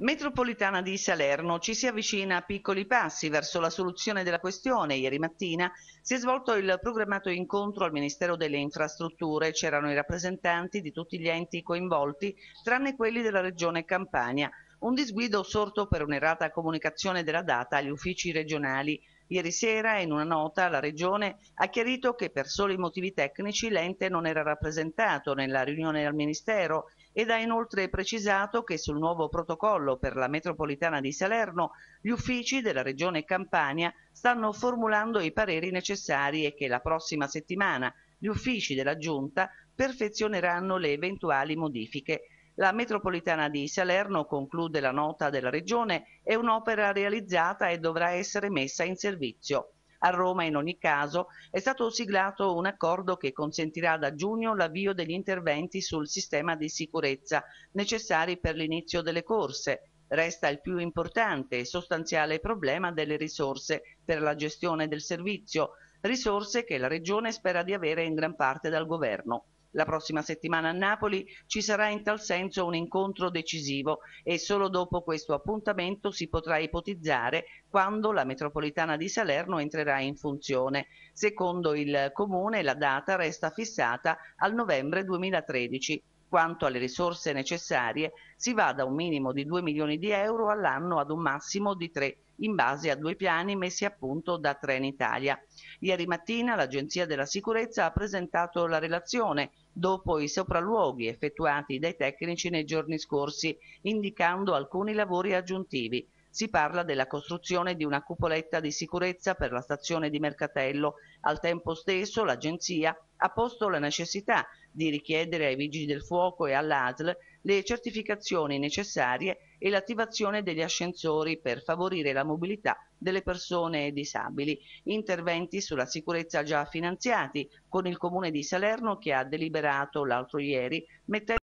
metropolitana di Salerno ci si avvicina a piccoli passi verso la soluzione della questione. Ieri mattina si è svolto il programmato incontro al Ministero delle Infrastrutture. C'erano i rappresentanti di tutti gli enti coinvolti, tranne quelli della Regione Campania. Un disguido sorto per un'errata comunicazione della data agli uffici regionali. Ieri sera, in una nota, la Regione ha chiarito che per soli motivi tecnici l'ente non era rappresentato nella riunione al Ministero ed ha inoltre precisato che sul nuovo protocollo per la metropolitana di Salerno gli uffici della Regione Campania stanno formulando i pareri necessari e che la prossima settimana gli uffici della Giunta perfezioneranno le eventuali modifiche la metropolitana di Salerno, conclude la nota della Regione, è un'opera realizzata e dovrà essere messa in servizio. A Roma, in ogni caso, è stato siglato un accordo che consentirà da giugno l'avvio degli interventi sul sistema di sicurezza necessari per l'inizio delle corse. Resta il più importante e sostanziale problema delle risorse per la gestione del servizio, risorse che la Regione spera di avere in gran parte dal governo. La prossima settimana a Napoli ci sarà in tal senso un incontro decisivo e solo dopo questo appuntamento si potrà ipotizzare quando la metropolitana di Salerno entrerà in funzione. Secondo il Comune la data resta fissata al novembre 2013. Quanto alle risorse necessarie si va da un minimo di 2 milioni di euro all'anno ad un massimo di 3 milioni in base a due piani messi a punto da Trenitalia. Ieri mattina l'Agenzia della Sicurezza ha presentato la relazione dopo i sopralluoghi effettuati dai tecnici nei giorni scorsi, indicando alcuni lavori aggiuntivi si parla della costruzione di una cupoletta di sicurezza per la stazione di Mercatello. Al tempo stesso l'agenzia ha posto la necessità di richiedere ai vigili del fuoco e all'ASL le certificazioni necessarie e l'attivazione degli ascensori per favorire la mobilità delle persone disabili. Interventi sulla sicurezza già finanziati con il Comune di Salerno che ha deliberato l'altro ieri mettendo